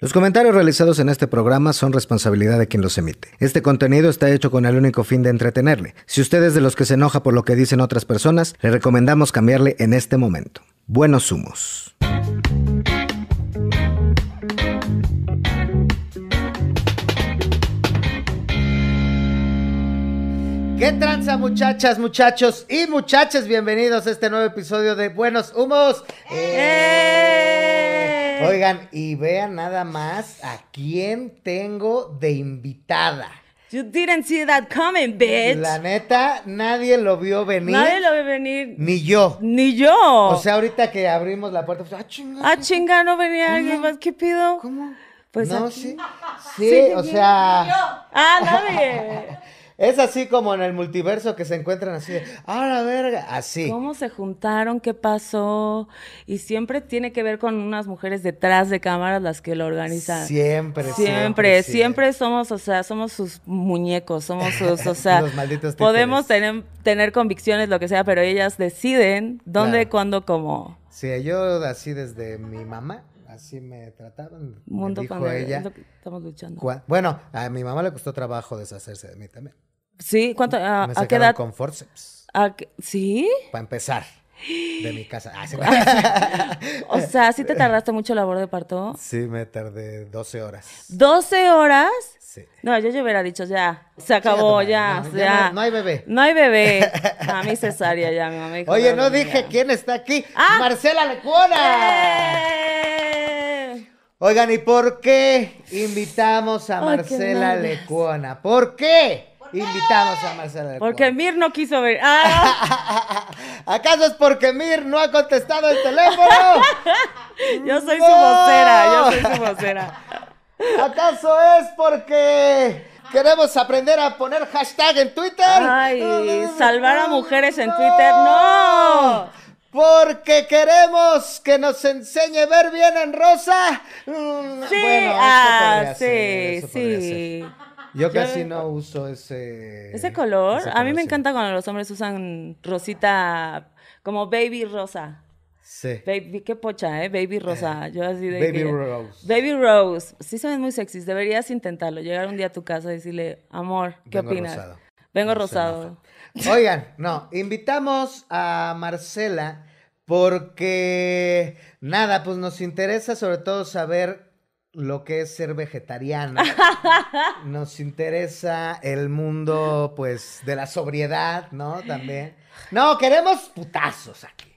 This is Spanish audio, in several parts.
Los comentarios realizados en este programa son responsabilidad de quien los emite. Este contenido está hecho con el único fin de entretenerle. Si usted es de los que se enoja por lo que dicen otras personas, le recomendamos cambiarle en este momento. Buenos humos. ¿Qué tranza muchachas, muchachos y muchachas? Bienvenidos a este nuevo episodio de Buenos Humos. ¡Eh! Oigan, y vean nada más a quién tengo de invitada. You didn't see that coming, bitch. La neta, nadie lo vio venir. Nadie lo vio venir. Ni yo. Ni yo. O sea, ahorita que abrimos la puerta, pues, ah, chinga. Ah, chinga, no venía alguien más. ¿Qué pido? ¿Cómo? Pues no, aquí. sí. Sí, o sea. Yo. Ah, nadie. Es así como en el multiverso que se encuentran así, ¡A ah, la verga! Así. ¿Cómo se juntaron? ¿Qué pasó? Y siempre tiene que ver con unas mujeres detrás de cámaras las que lo organizan. Siempre, siempre. Siempre, siempre somos, o sea, somos sus muñecos, somos sus, o sea, malditos podemos tener, tener convicciones, lo que sea, pero ellas deciden dónde, cuándo, cómo. Sí, yo así desde mi mamá así me trataban. Mundo me estamos luchando. Bueno, a mi mamá le costó trabajo deshacerse de mí también. Sí, ¿cuánto? ¿A, me Con forceps. ¿Sí? Para empezar. De mi casa. Ah, ah, o sea, ¿sí te tardaste mucho labor de parto? Sí, me tardé 12 horas. ¿12 horas? Sí. No, yo, yo hubiera dicho ya, se acabó, ya, ya, no, hay bebé. No hay bebé. A mí cesárea ya, mi mamá. Oye, no dije quién está aquí. ¡Ah! Marcela Lecuona. Eh. Oigan, ¿y por qué invitamos a Marcela Lecuona? ¿Por qué? Invitamos a Marcela Porque Mir no quiso ver. Ah. ¿Acaso es porque Mir no ha contestado el teléfono? yo soy su vocera, yo soy su vocera. ¿Acaso es porque queremos aprender a poner hashtag en Twitter? Ay, salvar a mujeres en Twitter, no. Porque queremos que nos enseñe a ver bien en rosa. Mm, sí, bueno, ah, sí. Yo casi no uso ese... ¿Ese color? A mí me encanta cuando los hombres usan rosita, como baby rosa. Sí. qué pocha, ¿eh? Baby Rosa. Eh, Yo así de. Baby Rose. Baby Rose. Sí, son muy sexys. Deberías intentarlo. Llegar un día a tu casa y decirle, amor, ¿qué opinas? Vengo Rosado. Vengo rosado. Oigan, no, invitamos a Marcela porque, nada, pues nos interesa sobre todo saber lo que es ser vegetariana. Nos interesa el mundo, pues, de la sobriedad, ¿no? También. No, queremos putazos aquí.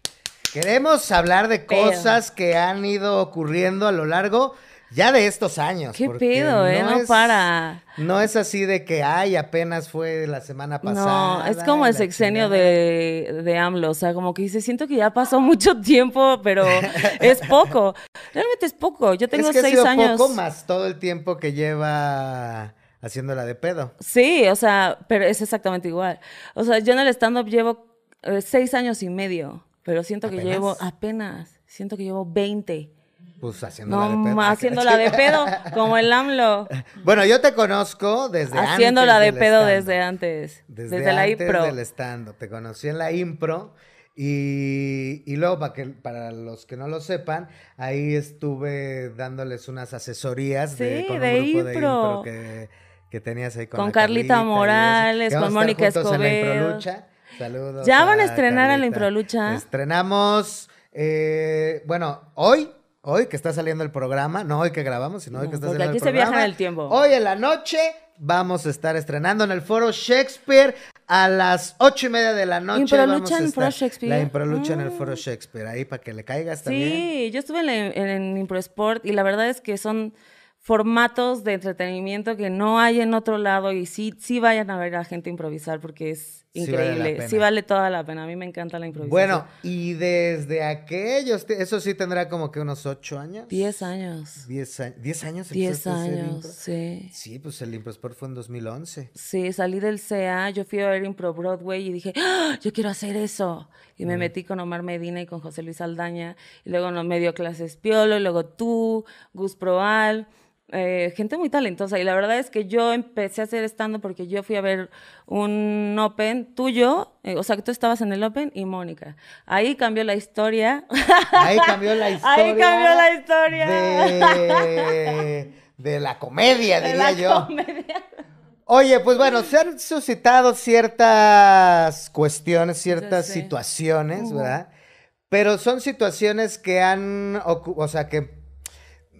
Queremos hablar de cosas que han ido ocurriendo a lo largo ya de estos años. Qué pido, no ¿eh? No, para. No es así de que, ay, apenas fue la semana pasada. No, es como el sexenio de, de, AMLO. O sea, como que dice, siento que ya pasó mucho tiempo, pero es poco. Realmente es poco. Yo tengo es que seis ha sido años. poco más todo el tiempo que lleva haciéndola de pedo. Sí, o sea, pero es exactamente igual. O sea, yo en el stand-up llevo eh, seis años y medio, pero siento que llevo apenas, siento que llevo veinte. Pues haciéndola la de pedo. Haciéndola de pedo, como el AMLO. Bueno, yo te conozco desde antes. Haciéndola de pedo desde antes. Desde, la impro. Del estando. Te conocí en la impro. Y, y luego, para, que, para los que no lo sepan, ahí estuve dándoles unas asesorías sí, de, con grupo que, tenías ahí con, con Carlita, Morales, con Mónica Escobedo. Saludos. ¿Ya van a, estrenar en la lucha Estrenamos, eh, bueno, hoy hoy que está saliendo el programa, no hoy que grabamos, sino hoy que está saliendo aquí el se Viaja el tiempo. Hoy en la noche vamos a estar estrenando en el foro Shakespeare a las ocho y media de la noche. lucha en el foro Shakespeare. La en el foro ah. Shakespeare, ahí para que le caigas también. Sí, yo estuve en, Impro Sport y la verdad es que son formatos de entretenimiento que no hay en otro lado y sí, sí vayan a ver a gente improvisar porque es increíble. Sí vale, toda la pena. A mí me encanta la improvisación. Bueno, y desde aquellos, eso sí tendrá como que unos ocho años. Diez años. Diez, años. diez años. Diez años, sí. Sí, pues el ImproSport fue en 2011. Sí, salí del CA, yo fui a ver Impro Broadway y dije, ¡Ah, yo quiero hacer eso. Y me metí con Omar Medina y con José Luis Aldaña. Y luego nos medio clases Piolo, y luego tú, Gus Proal. Eh, gente muy talentosa. Y la verdad es que yo empecé a hacer estando porque yo fui a ver un Open tuyo, eh, o sea, que tú estabas en el Open y Mónica. Ahí cambió la historia. Ahí cambió la historia. Ahí cambió la historia. De, la comedia, de diría yo. Oye, pues bueno, se han suscitado ciertas cuestiones, ciertas situaciones, ¿verdad? Pero son situaciones que han, o sea, que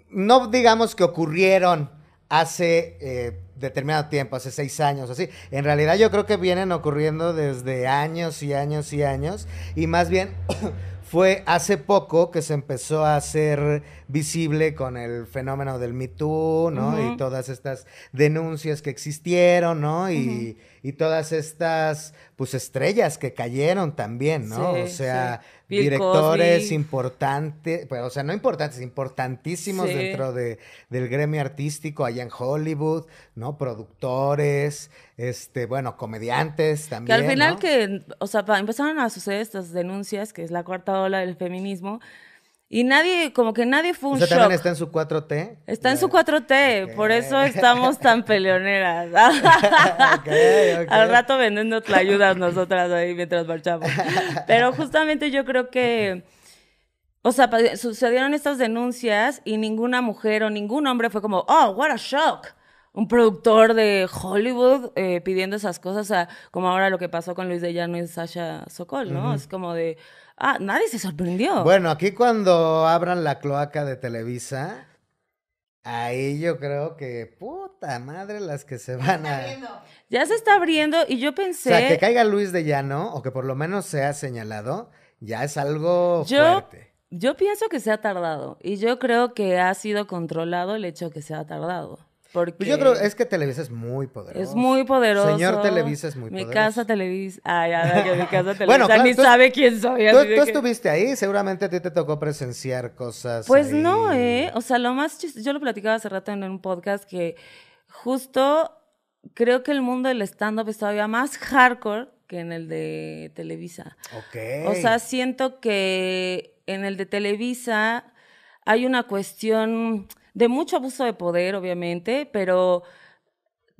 no digamos que ocurrieron hace eh, determinado tiempo, hace seis años, así. En realidad yo creo que vienen ocurriendo desde años y años y años. Y más bien fue hace poco que se empezó a hacer visible con el fenómeno del Me Too, ¿no? Y todas estas denuncias que existieron, ¿no? Y, todas estas, pues, estrellas que cayeron también, ¿no? o sea, directores importantes, pues, o sea, no importantes, importantísimos dentro de, del gremio artístico allá en Hollywood, ¿no? Productores, este, bueno, comediantes también. Que al final que, o sea, empezaron a suceder estas denuncias, que es la cuarta ola del feminismo, y nadie, como que nadie fue un también está en su 4T. Está en su 4T, por eso estamos tan peleoneras. Al rato vendiendo ayudas nosotras ahí mientras marchamos. Pero justamente yo creo que, o sea, sucedieron estas denuncias y ninguna mujer o ningún hombre fue como, oh, what a shock un productor de Hollywood eh, pidiendo esas cosas, como ahora lo que pasó con Luis de Llano y Sasha Sokol, ¿no? Es como de, ah, nadie se sorprendió. Bueno, aquí cuando abran la cloaca de Televisa, ahí yo creo que, puta madre, las que se van a... Ya se está abriendo y yo pensé... O sea, que caiga Luis de Llano, o que por lo menos sea señalado, ya es algo yo... fuerte. Yo pienso que se ha tardado y yo creo que ha sido controlado el hecho que se ha tardado. Pues yo creo es que Televisa es muy poderoso. Es muy poderoso. Señor Televisa es muy mi poderoso. Mi casa Televisa. ay, ya, mi casa Televisa bueno, ni sabe quién soy. Tú, estuviste ahí, seguramente a ti te tocó presenciar cosas. Pues no, ¿eh? O sea, lo más chiste, Yo lo platicaba hace rato en un podcast que justo creo que el mundo del stand-up es todavía más hardcore que en el de Televisa. Ok. O sea, siento que en el de Televisa hay una cuestión de mucho abuso de poder, obviamente, pero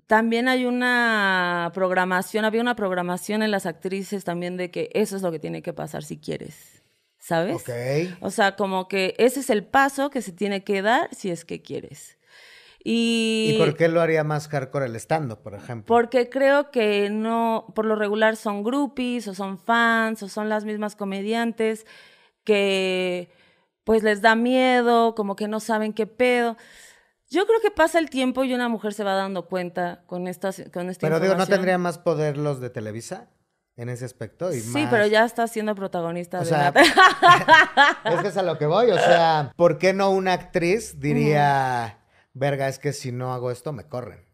también hay una programación, había una programación en las actrices también de que eso es lo que tiene que pasar si quieres. ¿Sabes? Okay. O sea, como que ese es el paso que se tiene que dar si es que quieres. Y, y, por qué lo haría más hardcore el estando, por ejemplo? Porque creo que no, por lo regular son groupies o son fans o son las mismas comediantes que pues les da miedo, como que no saben qué pedo. Yo creo que pasa el tiempo y una mujer se va dando cuenta con esta, con Pero digo, ¿no tendría más poder los de Televisa? en ese aspecto. sí, pero ya está siendo protagonista. de es que es a lo que voy. O sea, ¿por qué no una actriz diría, verga, es que si no hago esto me corren?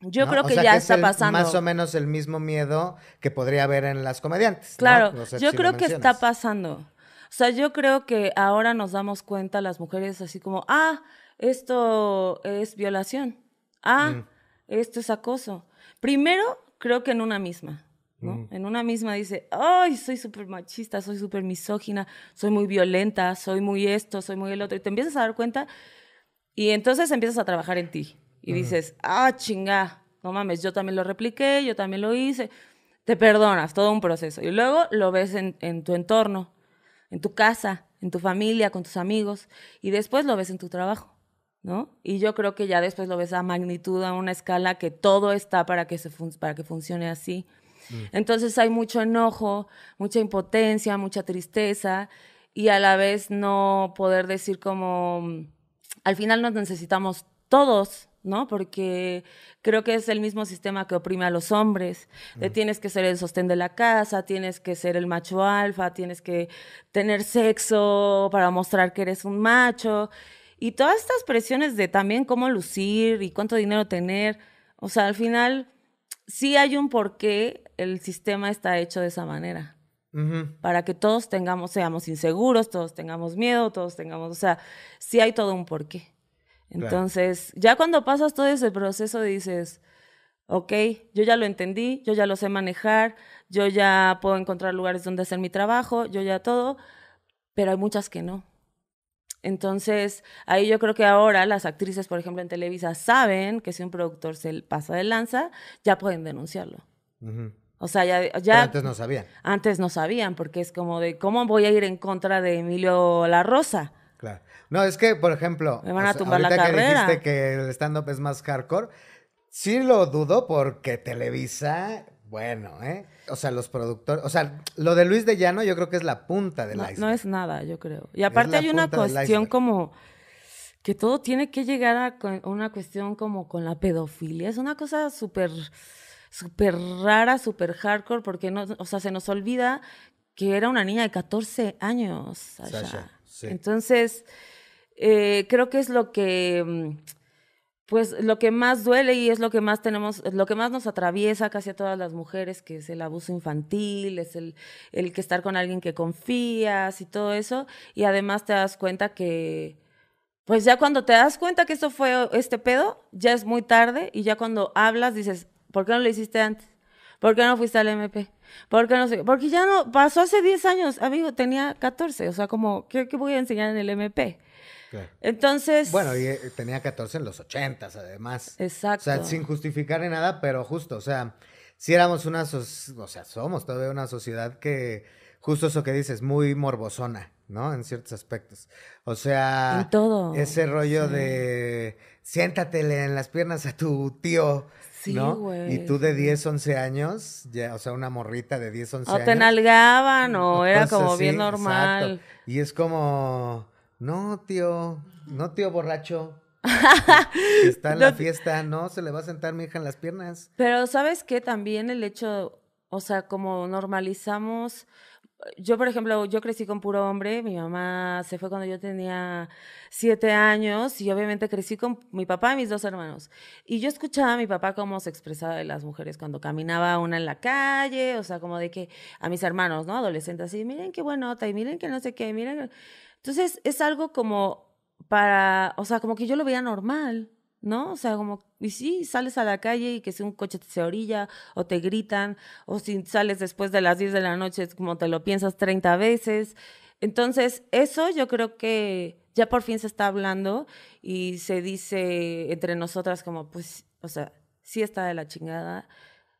Yo creo que ya está pasando. Más o menos el mismo miedo que podría haber en las comediantes. Claro, yo creo que está pasando. O sea, yo creo que ahora nos damos cuenta las mujeres así como, ah, esto es violación, ah, mm. esto es acoso. Primero, creo que en una misma. ¿no? Mm. En una misma dice, ay, soy súper machista, soy súper misógina, soy muy violenta, soy muy esto, soy muy el otro. Y te empiezas a dar cuenta y entonces empiezas a trabajar en ti. Y dices, ah, chinga, no mames, yo también lo repliqué, yo también lo hice. Te perdonas, todo un proceso. Y luego lo ves en, en tu entorno en tu casa, en tu familia, con tus amigos, y después lo ves en tu trabajo, ¿no? Y yo creo que ya después lo ves a magnitud, a una escala que todo está para que, se para que funcione así. Mm. Entonces hay mucho enojo, mucha impotencia, mucha tristeza, y a la vez no poder decir como, al final nos necesitamos todos, ¿no? Porque creo que es el mismo sistema que oprime a los hombres. De tienes que ser el sostén de la casa, tienes que ser el macho alfa, tienes que tener sexo para mostrar que eres un macho. Y todas estas presiones de también cómo lucir y cuánto dinero tener. O sea, al final sí hay un porqué el sistema está hecho de esa manera. Para que todos tengamos, seamos inseguros, todos tengamos miedo, todos tengamos, o sea, sí hay todo un porqué. Entonces, ya cuando pasas todo ese proceso dices, ok, yo ya lo entendí, yo ya lo sé manejar, yo ya puedo encontrar lugares donde hacer mi trabajo, yo ya todo, pero hay muchas que no. Entonces, ahí yo creo que ahora las actrices, por ejemplo, en Televisa saben que si un productor se pasa de lanza, ya pueden denunciarlo. O sea, ya, antes no sabían. Antes no sabían, porque es como de, ¿cómo voy a ir en contra de Emilio La Rosa? Claro. No, es que, por ejemplo, la que dijiste que el stand-up es más hardcore, sí lo dudo porque Televisa, bueno, ¿eh? O sea, los productores, o sea, lo de Luis de Llano yo creo que es la punta de la No es nada, yo creo. Y aparte hay una cuestión como que todo tiene que llegar a una cuestión como con la pedofilia. Es una cosa súper, super rara, súper hardcore, porque no, o sea, se nos olvida que era una niña de 14 años. Entonces, eh, creo que es lo que, mm, pues, lo que más duele y es lo que más tenemos, lo que más nos atraviesa casi a todas las mujeres, que es el abuso infantil, es el, el que estar con alguien que confías y todo eso. Y además te das cuenta que, pues ya cuando te das cuenta que esto fue este pedo, ya es muy tarde y ya cuando hablas dices, ¿por qué no lo hiciste antes? ¿Por qué no fuiste al MP? Porque no sé, porque ya no, pasó hace 10 años, amigo, tenía 14, o sea, como, ¿qué, qué voy a enseñar en el MP? Entonces. Bueno, eh, tenía 14 en los 80 además. Exacto. O sea, sin justificar ni nada, pero justo, o sea, si éramos una, sociedad, o sea, somos todavía una sociedad que, justo eso que dices, muy morbosona, ¿no? En ciertos aspectos. O sea. En todo. Ese rollo de siéntatele en las piernas a tu tío Sí, güey. Y tú de 10, 11 años, ya, o sea, una morrita de 10, 11 años. O te nalgaban, o, era como bien normal. Y es como, no, tío, no, tío borracho. Está en la fiesta, no, se le va a sentar mi hija en las piernas. Pero, ¿sabes qué? También el hecho, o sea, como normalizamos yo, por ejemplo, yo crecí con puro hombre, mi mamá se fue cuando yo tenía siete años y obviamente crecí con mi papá y mis dos hermanos. Y yo escuchaba a mi papá cómo se expresaba de las mujeres cuando caminaba una en la calle, o sea, como de que a mis hermanos, ¿no? Adolescentes, así, miren qué buenota y miren que no sé qué, miren. Entonces, es algo como para, o sea, como que yo lo veía normal. ¿no? O sea, como, y sí, sales a la calle y que si un coche te se orilla o te gritan, o si sales después de las 10 de la noche, como te lo piensas 30 veces. Entonces, eso yo creo que ya por fin se está hablando y se dice entre nosotras como, pues, o sea, sí está de la chingada,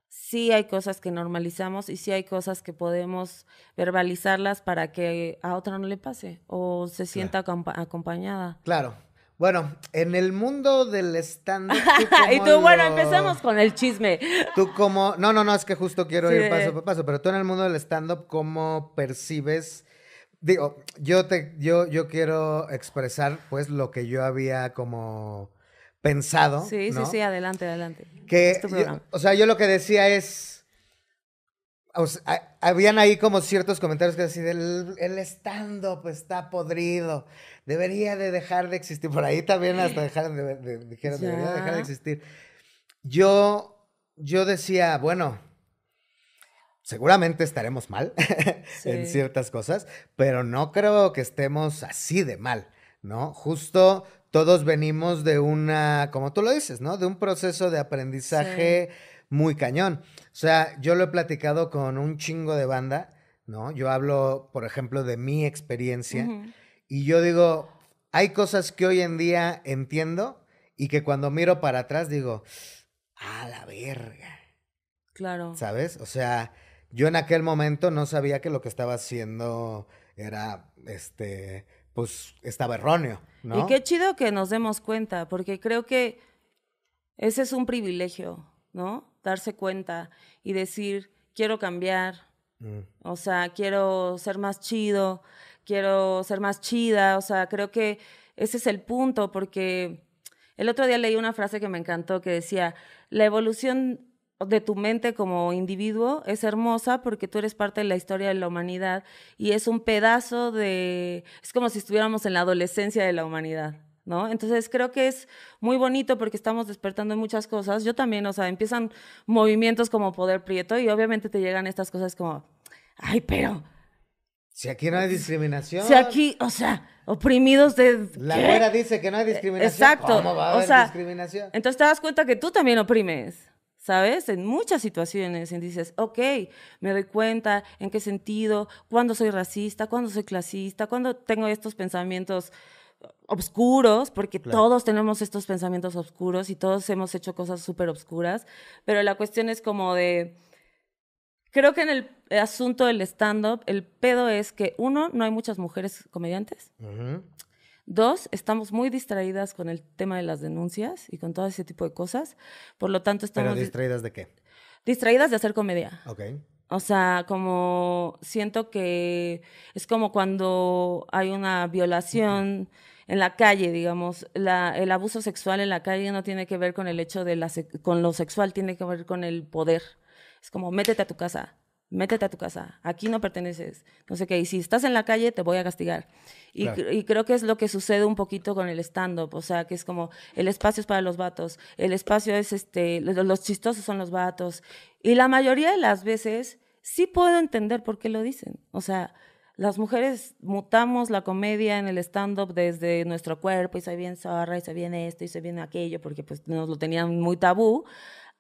sí hay cosas que normalizamos y sí hay cosas que podemos verbalizarlas para que a otra no le pase o se sienta acompañada. Claro, bueno, en el mundo del stand up Y tú, bueno, empezamos con el chisme. Tú como, no, no, no, es que justo quiero ir paso por paso, pero tú en el mundo del stand-up, ¿cómo percibes? Digo, yo te, yo, yo quiero expresar pues lo que yo había como pensado. Sí, sí, sí, adelante, adelante. Que, o sea, yo lo que decía es, habían ahí como ciertos comentarios que decían, el, estando stand-up está podrido, debería de dejar de existir. Por ahí también hasta dejaron de, de, dijeron, debería dejar de existir. Yo, yo decía, bueno, seguramente estaremos mal en ciertas cosas, pero no creo que estemos así de mal, ¿no? Justo todos venimos de una, como tú lo dices, ¿no? De un proceso de aprendizaje muy cañón. O sea, yo lo he platicado con un chingo de banda, ¿no? Yo hablo, por ejemplo, de mi experiencia y yo digo, hay cosas que hoy en día entiendo y que cuando miro para atrás digo, a la verga. Claro. ¿Sabes? O sea, yo en aquel momento no sabía que lo que estaba haciendo era, este, pues estaba erróneo. Y qué chido que nos demos cuenta, porque creo que ese es un privilegio, ¿no? darse cuenta y decir, quiero cambiar, mm. o sea, quiero ser más chido, quiero ser más chida, o sea, creo que ese es el punto, porque el otro día leí una frase que me encantó que decía, la evolución de tu mente como individuo es hermosa porque tú eres parte de la historia de la humanidad y es un pedazo de, es como si estuviéramos en la adolescencia de la humanidad. ¿no? Entonces creo que es muy bonito porque estamos despertando muchas cosas. Yo también, o sea, empiezan movimientos como Poder Prieto y obviamente te llegan estas cosas como, ay, pero... Si aquí no hay pues, discriminación. Si aquí, o sea, oprimidos de... La güera dice que no hay eh, discriminación. Exacto. va o haber sea, discriminación? Entonces te das cuenta que tú también oprimes. ¿sabes? En muchas situaciones, y dices, ok, me doy cuenta en qué sentido, cuándo soy racista, cuándo soy clasista, cuándo tengo estos pensamientos obscuros, porque todos tenemos estos pensamientos oscuros y todos hemos hecho cosas súper oscuras. pero la cuestión es como de, creo que en el asunto del stand-up, el pedo es que uno, no hay muchas mujeres comediantes. Dos, estamos muy distraídas con el tema de las denuncias y con todo ese tipo de cosas. Por lo tanto, estamos... distraídas de qué? Distraídas de hacer comedia. Ok. O sea, como siento que es como cuando hay una violación en la calle, digamos, el abuso sexual en la calle no tiene que ver con el hecho de la, con lo sexual, tiene que ver con el poder. Es como, métete a tu casa, métete a tu casa, aquí no perteneces, no sé qué, y si estás en la calle te voy a castigar. Y, creo que es lo que sucede un poquito con el stand-up, o sea, que es como, el espacio es para los vatos, el espacio es, este, los, los chistosos son los vatos, y la mayoría de las veces sí puedo entender por qué lo dicen, o sea, las mujeres mutamos la comedia en el stand-up desde nuestro cuerpo, y se viene zorra, y se viene esto, y se viene aquello, porque pues, nos lo tenían muy tabú,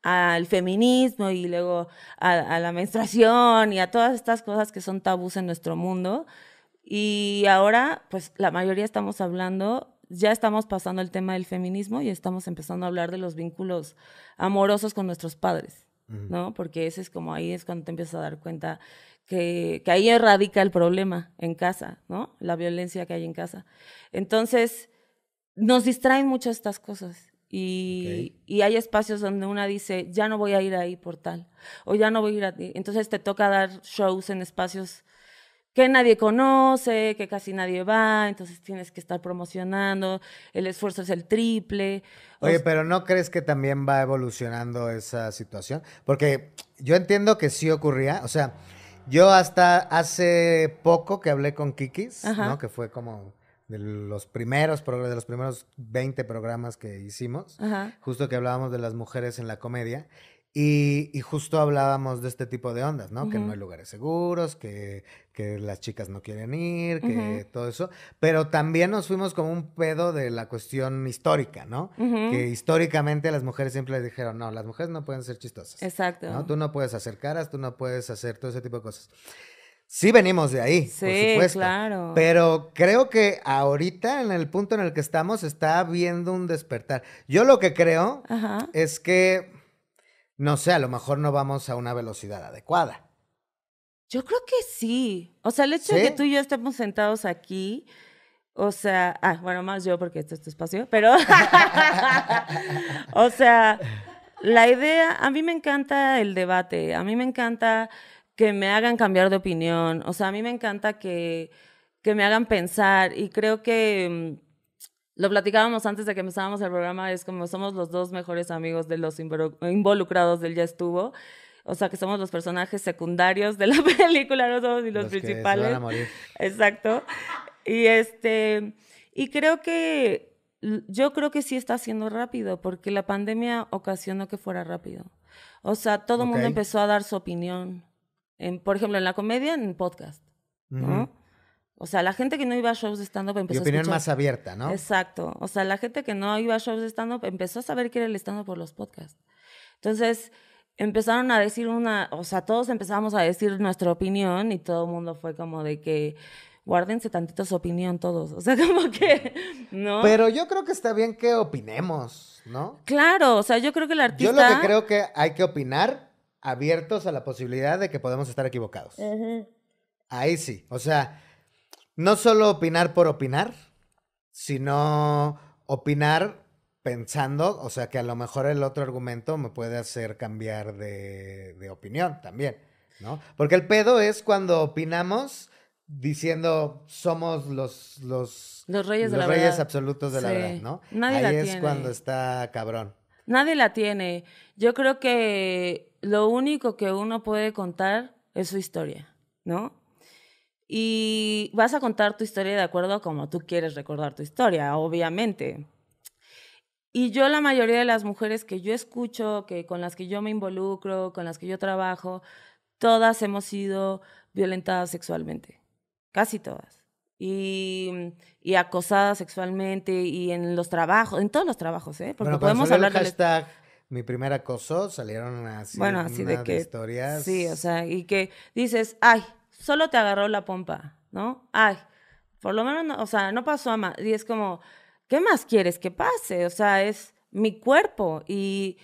al feminismo y luego a, a la menstruación y a todas estas cosas que son tabús en nuestro mundo. Y ahora, pues la mayoría estamos hablando ya estamos pasando el tema del feminismo y estamos empezando a hablar de los vínculos amorosos con nuestros padres. ¿no? Porque ese es como ahí es cuando te empiezas a dar cuenta que, que ahí erradica el problema en casa, ¿no? La violencia que hay en casa. Entonces, nos distraen mucho estas cosas. Y, y, hay espacios donde una dice, ya no voy a ir ahí por tal, o ya no voy a ir a ti. Entonces te toca dar shows en espacios que nadie conoce, que casi nadie va, entonces tienes que estar promocionando, el esfuerzo es el triple. Oye, pero ¿no crees que también va evolucionando esa situación? Porque yo entiendo que sí ocurría, o sea, yo hasta hace poco que hablé con Kikis, ¿no? Que fue como de los primeros de los primeros 20 programas que hicimos, justo que hablábamos de las mujeres en la comedia y, justo hablábamos de este tipo de ondas, ¿no? Que no hay lugares seguros, que, que las chicas no quieren ir, que todo eso. Pero también nos fuimos como un pedo de la cuestión histórica, ¿no? Que históricamente las mujeres siempre les dijeron, no, las mujeres no pueden ser chistosas. Exacto. ¿no? Tú no puedes hacer caras, tú no puedes hacer todo ese tipo de cosas. Sí venimos de ahí, sí, por supuesto. Claro. Pero creo que ahorita, en el punto en el que estamos, está habiendo un despertar. Yo lo que creo es que no sé, a lo mejor no vamos a una velocidad adecuada. Yo creo que sí. O sea, el hecho de que tú y yo estemos sentados aquí, o sea, ah, bueno, más yo porque esto es tu espacio, pero, o sea, la idea, a mí me encanta el debate, a mí me encanta que me hagan cambiar de opinión, o sea, a mí me encanta que, que me hagan pensar y creo que mm, lo platicábamos antes de que empezábamos el programa, es como somos los dos mejores amigos de los involucrados del Ya estuvo. O sea, que somos los personajes secundarios de la película, no somos ni los, principales. Exacto. Y este y creo que yo creo que sí está siendo rápido porque la pandemia ocasionó que fuera rápido. O sea, todo el mundo empezó a dar su opinión. En, por ejemplo, en la comedia, en podcast, ¿no? O sea, la gente que no iba a shows de stand-up empezó a opinión más abierta, ¿no? Exacto. O sea, la gente que no iba a shows de stand-up empezó a saber que era el stand-up por los podcasts. Entonces, empezaron a decir una, o sea, todos empezamos a decir nuestra opinión y todo el mundo fue como de que guárdense tantito su opinión todos, o sea, como que, ¿no? Pero yo creo que está bien que opinemos, ¿no? Claro, o sea, yo creo que el artista... Yo lo que creo que hay que opinar abiertos a la posibilidad de que podemos estar equivocados. Ahí sí, o sea, no solo opinar por opinar, sino opinar pensando, o sea, que a lo mejor el otro argumento me puede hacer cambiar de, opinión también, ¿no? Porque el pedo es cuando opinamos diciendo somos los los, reyes, absolutos de la verdad, ¿no? Nadie Ahí es cuando está cabrón. Nadie la tiene. Yo creo que lo único que uno puede contar es su historia, ¿no? Y vas a contar tu historia de acuerdo a como tú quieres recordar tu historia, obviamente. Y yo la mayoría de las mujeres que yo escucho, que con las que yo me involucro, con las que yo trabajo, todas hemos sido violentadas sexualmente, casi todas. Y, acosadas sexualmente y en los trabajos, en todos los trabajos, ¿eh? Porque podemos hablar del hashtag mi primer acoso, salieron así, bueno, así de historias. Sí, o sea, y que dices, ay, solo te agarró la pompa, ¿no? Ay, por lo menos, no, o sea, no pasó a más. Y es como, ¿qué más quieres que pase? O sea, es mi cuerpo y...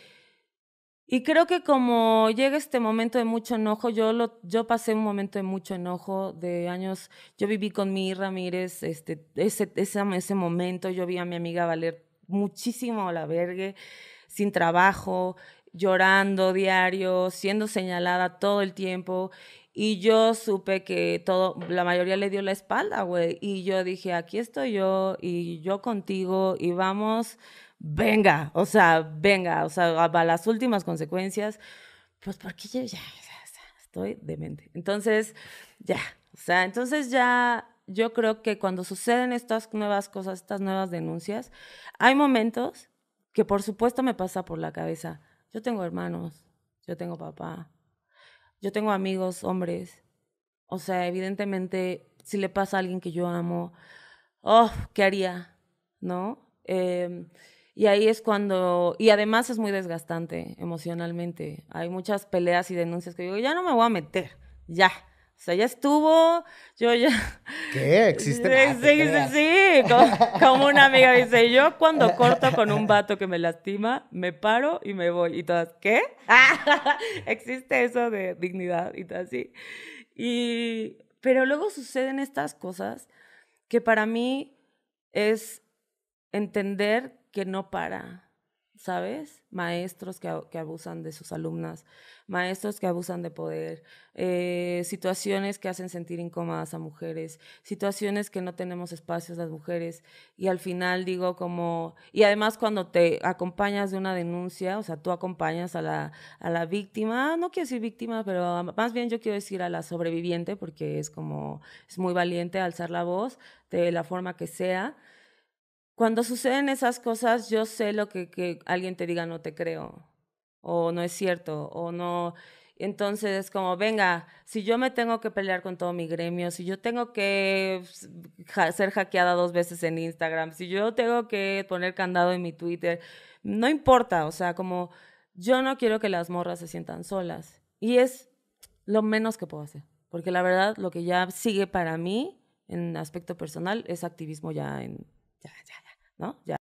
Y creo que como llega este momento de mucho enojo, yo, lo, yo pasé un momento de mucho enojo, de años, yo viví con mi Ramírez, este, ese, ese, momento, yo vi a mi amiga valer muchísimo la vergue, sin trabajo, llorando diario, siendo señalada todo el tiempo. Y yo supe que todo, la mayoría le dio la espalda, güey. Y yo dije, aquí estoy yo y yo contigo y vamos, venga, o sea, venga, o sea, a, las últimas consecuencias. Pues porque yo ya, ya estoy demente. Entonces, ya, o sea, entonces ya yo creo que cuando suceden estas nuevas cosas, estas nuevas denuncias, hay momentos que por supuesto me pasa por la cabeza. Yo tengo hermanos, yo tengo papá, yo tengo amigos hombres. O sea, evidentemente, si le pasa a alguien que yo amo, oh, ¿qué haría? ¿No? Em, y ahí es cuando, y además es muy desgastante emocionalmente. Hay muchas peleas y denuncias que digo, ya no me voy a meter, ya. O sea, ya estuvo, yo ya... ¿Qué? ¿Existe? Sí, ah, sí, sí, Como, una amiga dice, yo cuando corto con un vato que me lastima, me paro y me voy. Y todas, ¿qué? existe eso de dignidad y todo así. Y, pero luego suceden estas cosas que para mí es entender que no para, ¿sabes? Maestros que, que, abusan de sus alumnas, maestros que abusan de poder, eh, situaciones que hacen sentir incómodas a mujeres, situaciones que no tenemos espacios las mujeres. Y al final digo como, y además cuando te acompañas de una denuncia, o sea, tú acompañas a la, a la víctima, no quiero decir víctima, pero más bien yo quiero decir a la sobreviviente, porque es como, es muy valiente alzar la voz de la forma que sea cuando suceden esas cosas, yo sé lo que, alguien te diga, no te creo, o no es cierto, o no. Entonces, como, venga, si yo me tengo que pelear con todo mi gremio, si yo tengo que ser hackeada dos veces en Instagram, si yo tengo que poner candado en mi Twitter, no importa, o sea, como yo no quiero que las morras se sientan solas. Y es lo menos que puedo hacer, porque la verdad, lo que ya sigue para mí en aspecto personal es activismo ya en... Ya, ya, ¿no? Ya